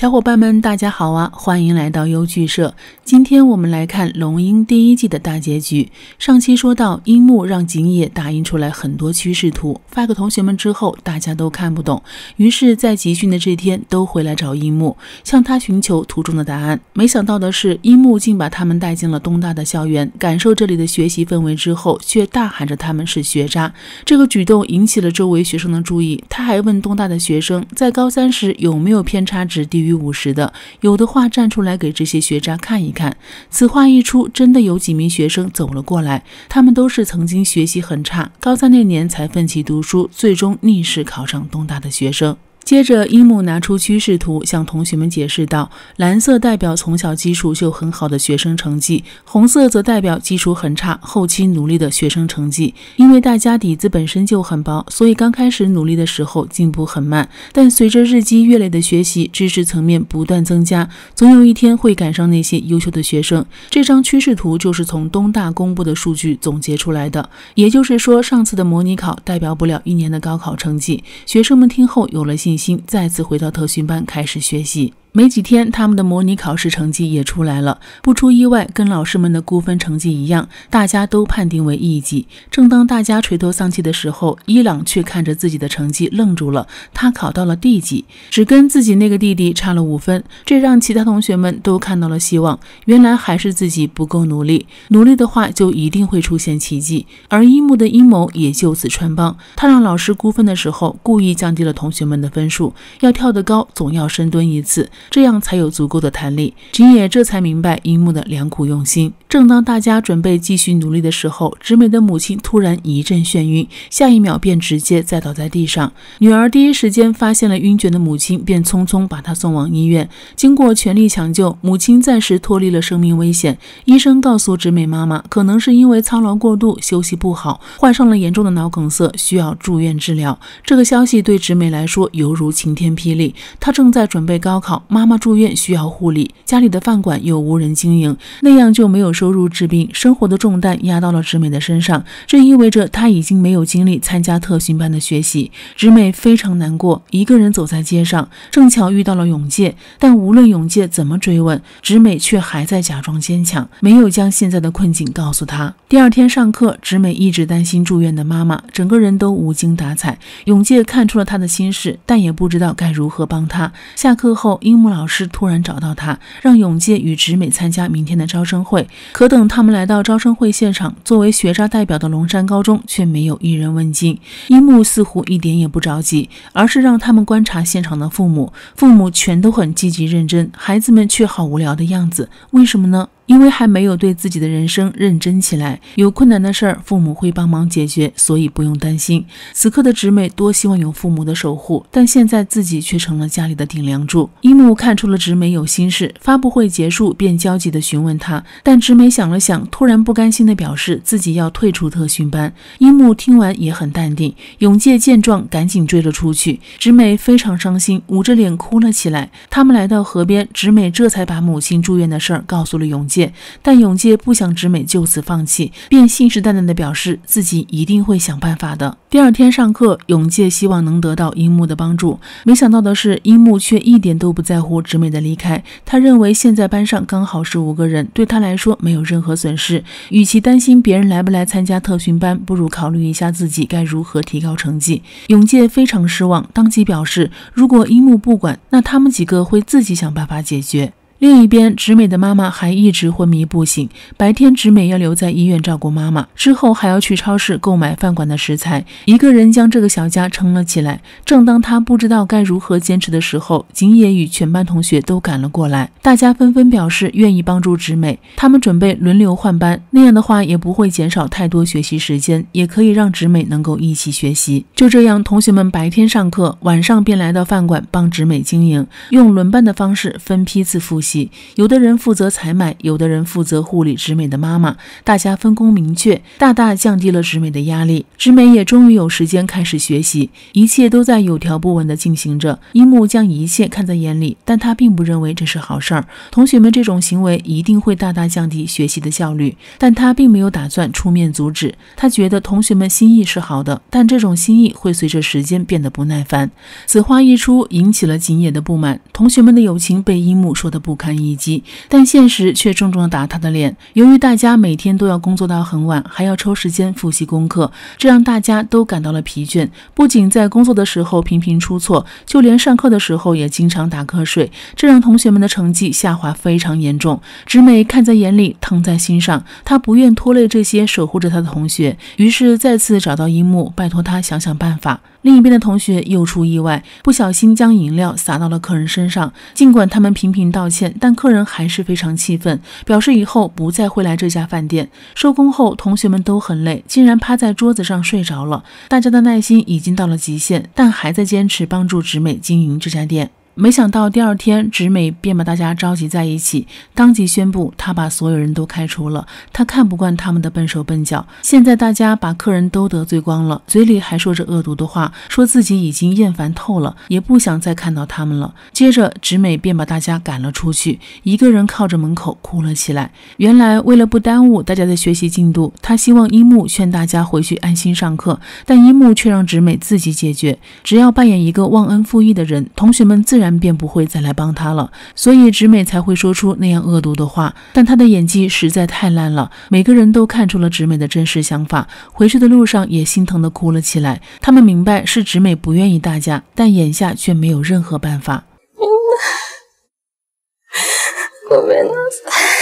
小伙伴们，大家好啊！欢迎来到优剧社。今天我们来看《龙樱》第一季的大结局。上期说到，樱木让景野打印出来很多趋势图，发给同学们之后，大家都看不懂。于是，在集训的这天，都回来找樱木，向他寻求图中的答案。没想到的是，樱木竟把他们带进了东大的校园，感受这里的学习氛围之后，却大喊着他们是学渣。这个举动引起了周围学生的注意。他还问东大的学生，在高三时有没有偏差值低。于。于五十的，有的话站出来给这些学渣看一看。此话一出，真的有几名学生走了过来，他们都是曾经学习很差，高三那年才奋起读书，最终逆势考上东大的学生。接着，樱木拿出趋势图，向同学们解释道：“蓝色代表从小基础就很好的学生成绩，红色则代表基础很差、后期努力的学生成绩。因为大家底子本身就很薄，所以刚开始努力的时候进步很慢。但随着日积月累的学习，知识层面不断增加，总有一天会赶上那些优秀的学生。”这张趋势图就是从东大公布的数据总结出来的。也就是说，上次的模拟考代表不了一年的高考成绩。学生们听后有了信。心再次回到特训班，开始学习。没几天，他们的模拟考试成绩也出来了，不出意外，跟老师们的估分成绩一样，大家都判定为 E 级。正当大家垂头丧气的时候，伊朗却看着自己的成绩愣住了，他考到了 D 级，只跟自己那个弟弟差了五分，这让其他同学们都看到了希望。原来还是自己不够努力，努力的话就一定会出现奇迹。而伊木的阴谋也就此穿帮，他让老师估分的时候故意降低了同学们的分数。要跳得高，总要深蹲一次。这样才有足够的弹力。金野这才明白樱木的良苦用心。正当大家准备继续努力的时候，直美的母亲突然一阵眩晕，下一秒便直接栽倒在地上。女儿第一时间发现了晕厥的母亲，便匆匆把她送往医院。经过全力抢救，母亲暂时脱离了生命危险。医生告诉直美妈妈，可能是因为操劳过度、休息不好，患上了严重的脑梗塞，需要住院治疗。这个消息对直美来说犹如晴天霹雳。她正在准备高考，妈妈住院需要护理，家里的饭馆又无人经营，那样就没有。收入治病生活的重担压到了直美的身上，这意味着她已经没有精力参加特训班的学习。直美非常难过，一个人走在街上，正巧遇到了永介。但无论永介怎么追问，直美却还在假装坚强，没有将现在的困境告诉他。第二天上课，直美一直担心住院的妈妈，整个人都无精打采。永介看出了他的心事，但也不知道该如何帮他。下课后，樱木老师突然找到他，让永介与直美参加明天的招生会。可等他们来到招生会现场，作为学渣代表的龙山高中却没有一人问津。樱木似乎一点也不着急，而是让他们观察现场的父母。父母全都很积极认真，孩子们却好无聊的样子。为什么呢？因为还没有对自己的人生认真起来，有困难的事儿父母会帮忙解决，所以不用担心。此刻的直美多希望有父母的守护，但现在自己却成了家里的顶梁柱。樱木看出了直美有心事，发布会结束便焦急地询问她，但直美想了想，突然不甘心地表示自己要退出特训班。樱木听完也很淡定。永介见状，赶紧追了出去。直美非常伤心，捂着脸哭了起来。他们来到河边，直美这才把母亲住院的事儿告诉了永介。但永介不想直美就此放弃，便信誓旦旦地表示自己一定会想办法的。第二天上课，永介希望能得到樱木的帮助，没想到的是，樱木却一点都不在乎直美的离开。他认为现在班上刚好是五个人，对他来说没有任何损失。与其担心别人来不来参加特训班，不如考虑一下自己该如何提高成绩。永介非常失望，当即表示，如果樱木不管，那他们几个会自己想办法解决。另一边，直美的妈妈还一直昏迷不醒。白天，直美要留在医院照顾妈妈，之后还要去超市购买饭馆的食材，一个人将这个小家撑了起来。正当她不知道该如何坚持的时候，景野与全班同学都赶了过来，大家纷纷表示愿意帮助直美。他们准备轮流换班，那样的话也不会减少太多学习时间，也可以让直美能够一起学习。就这样，同学们白天上课，晚上便来到饭馆帮直美经营，用轮班的方式分批次复习。有的人负责采买，有的人负责护理直美的妈妈，大家分工明确，大大降低了直美的压力。直美也终于有时间开始学习，一切都在有条不紊地进行着。樱木将一切看在眼里，但他并不认为这是好事儿。同学们这种行为一定会大大降低学习的效率，但他并没有打算出面阻止。他觉得同学们心意是好的，但这种心意会随着时间变得不耐烦。此话一出，引起了井野的不满。同学们的友情被樱木说的不。不堪一击，但现实却重重地打他的脸。由于大家每天都要工作到很晚，还要抽时间复习功课，这让大家都感到了疲倦。不仅在工作的时候频频出错，就连上课的时候也经常打瞌睡，这让同学们的成绩下滑非常严重。直美看在眼里，疼在心上，她不愿拖累这些守护着她的同学，于是再次找到樱木，拜托他想想办法。另一边的同学又出意外，不小心将饮料洒到了客人身上。尽管他们频频道歉，但客人还是非常气愤，表示以后不再会来这家饭店。收工后，同学们都很累，竟然趴在桌子上睡着了。大家的耐心已经到了极限，但还在坚持帮助直美经营这家店。没想到第二天，直美便把大家召集在一起，当即宣布他把所有人都开除了。他看不惯他们的笨手笨脚，现在大家把客人都得罪光了，嘴里还说着恶毒的话，说自己已经厌烦透了，也不想再看到他们了。接着，直美便把大家赶了出去，一个人靠着门口哭了起来。原来，为了不耽误大家的学习进度，他希望樱木劝大家回去安心上课，但樱木却让直美自己解决，只要扮演一个忘恩负义的人，同学们自然。便不会再来帮他了，所以直美才会说出那样恶毒的话。但她的演技实在太烂了，每个人都看出了直美的真实想法。回去的路上也心疼的哭了起来。他们明白是直美不愿意大家，但眼下却没有任何办法。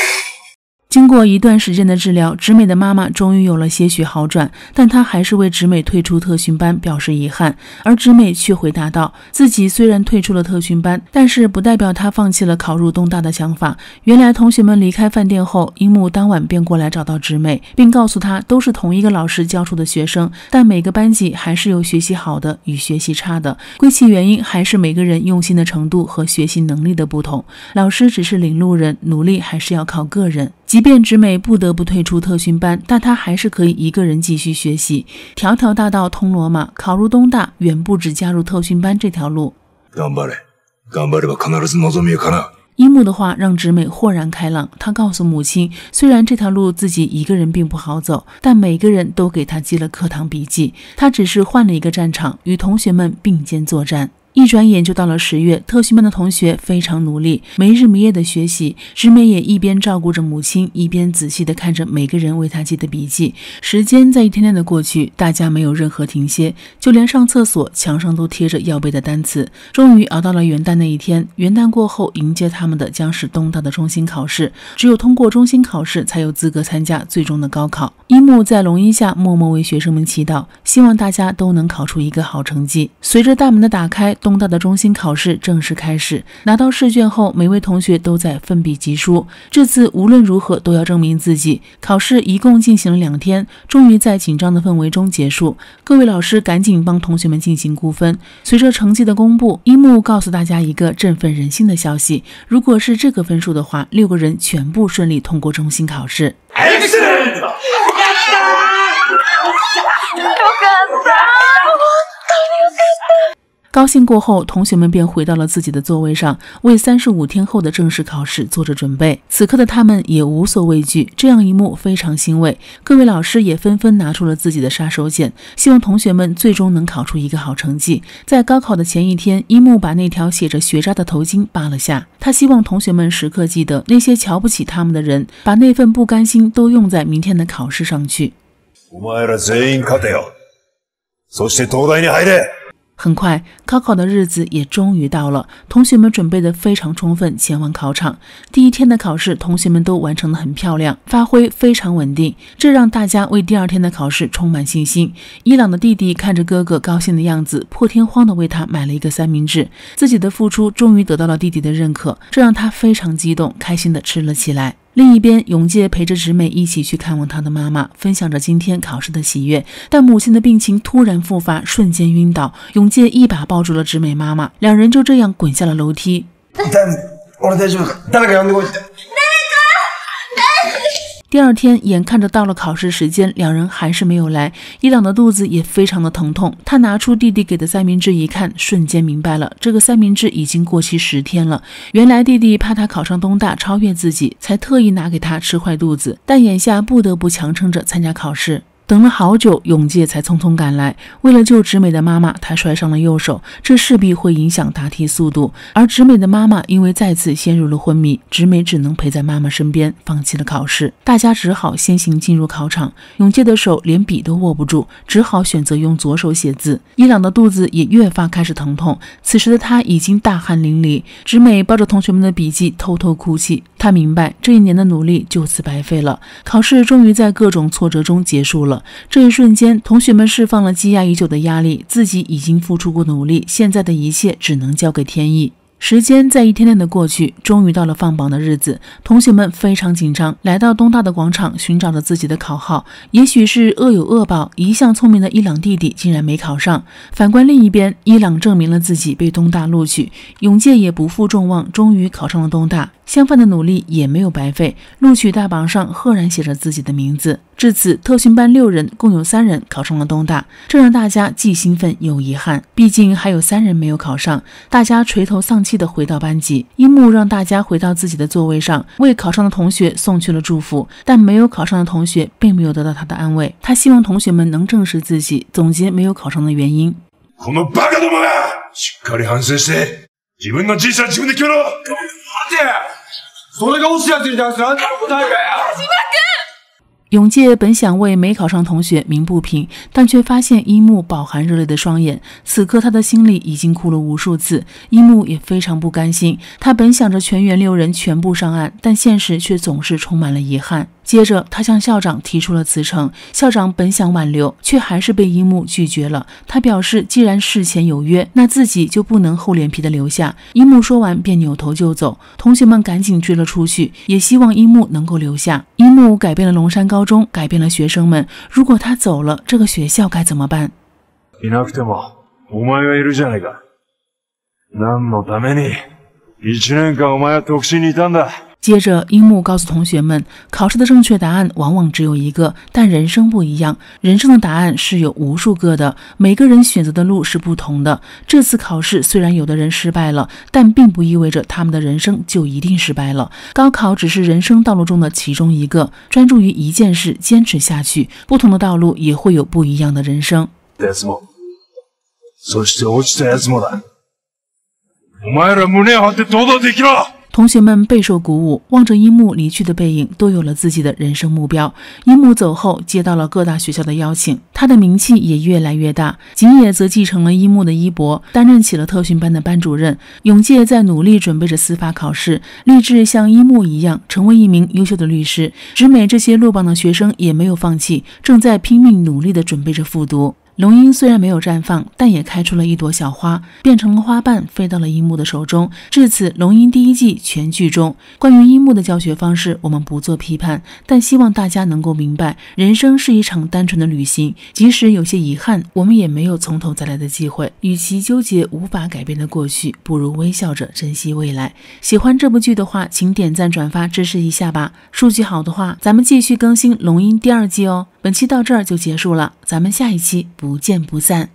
经过一段时间的治疗，直美的妈妈终于有了些许好转，但她还是为直美退出特训班表示遗憾。而直美却回答道：“自己虽然退出了特训班，但是不代表她放弃了考入东大的想法。”原来，同学们离开饭店后，樱木当晚便过来找到直美，并告诉她都是同一个老师教出的学生，但每个班级还是有学习好的与学习差的。归其原因，还是每个人用心的程度和学习能力的不同。老师只是领路人，努力还是要靠个人。即便直美不得不退出特训班，但她还是可以一个人继续学习。条条大道通罗马，考入东大远不止加入特训班这条路。樱木的话让直美豁然开朗，他告诉母亲，虽然这条路自己一个人并不好走，但每个人都给他记了课堂笔记，他只是换了一个战场，与同学们并肩作战。一转眼就到了十月，特训班的同学非常努力，没日没夜的学习。直美也一边照顾着母亲，一边仔细地看着每个人为她记的笔记。时间在一天天的过去，大家没有任何停歇，就连上厕所，墙上都贴着要背的单词。终于熬到了元旦那一天，元旦过后，迎接他们的将是东大的中心考试。只有通过中心考试，才有资格参加最终的高考。一木在龙荫下默默为学生们祈祷，希望大家都能考出一个好成绩。随着大门的打开。东大的中心考试正式开始。拿到试卷后，每位同学都在奋笔疾书。这次无论如何都要证明自己。考试一共进行了两天，终于在紧张的氛围中结束。各位老师赶紧帮同学们进行估分。随着成绩的公布，一木告诉大家一个振奋人心的消息：如果是这个分数的话，六个人全部顺利通过中心考试。Excellent！高兴过后，同学们便回到了自己的座位上，为三十五天后的正式考试做着准备。此刻的他们也无所畏惧，这样一幕非常欣慰。各位老师也纷纷拿出了自己的杀手锏，希望同学们最终能考出一个好成绩。在高考的前一天，一木把那条写着“学渣”的头巾扒了下，他希望同学们时刻记得那些瞧不起他们的人，把那份不甘心都用在明天的考试上去。很快，高考的日子也终于到了。同学们准备的非常充分，前往考场。第一天的考试，同学们都完成的很漂亮，发挥非常稳定，这让大家为第二天的考试充满信心。伊朗的弟弟看着哥哥高兴的样子，破天荒的为他买了一个三明治，自己的付出终于得到了弟弟的认可，这让他非常激动，开心的吃了起来。另一边，永介陪着直美一起去看望他的妈妈，分享着今天考试的喜悦。但母亲的病情突然复发，瞬间晕倒，永介一把抱住了直美妈妈，两人就这样滚下了楼梯。第二天，眼看着到了考试时间，两人还是没有来。伊朗的肚子也非常的疼痛，他拿出弟弟给的三明治一看，瞬间明白了，这个三明治已经过期十天了。原来弟弟怕他考上东大超越自己，才特意拿给他吃坏肚子。但眼下不得不强撑着参加考试。等了好久，永介才匆匆赶来。为了救直美的妈妈，他摔伤了右手，这势必会影响答题速度。而直美的妈妈因为再次陷入了昏迷，直美只能陪在妈妈身边，放弃了考试。大家只好先行进入考场。永介的手连笔都握不住，只好选择用左手写字。伊朗的肚子也越发开始疼痛，此时的他已经大汗淋漓。直美抱着同学们的笔记偷偷哭泣，她明白这一年的努力就此白费了。考试终于在各种挫折中结束了。这一瞬间，同学们释放了积压已久的压力。自己已经付出过努力，现在的一切只能交给天意。时间在一天天的过去，终于到了放榜的日子。同学们非常紧张，来到东大的广场，寻找着自己的考号。也许是恶有恶报，一向聪明的伊朗弟弟竟然没考上。反观另一边，伊朗证明了自己被东大录取，永介也不负众望，终于考上了东大。相反的努力也没有白费，录取大榜上赫然写着自己的名字。至此，特训班六人共有三人考上了东大，这让大家既兴奋又遗憾。毕竟还有三人没有考上，大家垂头丧气地回到班级。樱木让大家回到自己的座位上，为考上的同学送去了祝福，但没有考上的同学并没有得到他的安慰。他希望同学们能正视自己，总结没有考上的原因。说那个，是要进江山，不答应啊！永介本想为没考上同学鸣不平，但却发现樱木饱含热泪的双眼。此刻他的心里已经哭了无数次。樱木也非常不甘心，他本想着全员六人全部上岸，但现实却总是充满了遗憾。接着，他向校长提出了辞呈。校长本想挽留，却还是被樱木拒绝了。他表示，既然事前有约，那自己就不能厚脸皮的留下。樱木说完便扭头就走。同学们赶紧追了出去，也希望樱木能够留下。樱木改变了龙山高中，改变了学生们。如果他走了，这个学校该怎么办？接着，樱木告诉同学们，考试的正确答案往往只有一个，但人生不一样，人生的答案是有无数个的。每个人选择的路是不同的。这次考试虽然有的人失败了，但并不意味着他们的人生就一定失败了。高考只是人生道路中的其中一个，专注于一件事，坚持下去，不同的道路也会有不一样的人生。同学们备受鼓舞，望着樱木离去的背影，都有了自己的人生目标。樱木走后，接到了各大学校的邀请，他的名气也越来越大。景野则继承了樱木的衣钵，担任起了特训班的班主任。永介在努力准备着司法考试，立志像樱木一样成为一名优秀的律师。直美这些落榜的学生也没有放弃，正在拼命努力地准备着复读。龙樱虽然没有绽放，但也开出了一朵小花，变成了花瓣飞到了樱木的手中。至此，龙樱第一季全剧终。关于樱木的教学方式，我们不做批判，但希望大家能够明白，人生是一场单纯的旅行，即使有些遗憾，我们也没有从头再来的机会。与其纠结无法改变的过去，不如微笑着珍惜未来。喜欢这部剧的话，请点赞转发支持一下吧。数据好的话，咱们继续更新龙樱第二季哦。本期到这儿就结束了，咱们下一期。不见不散。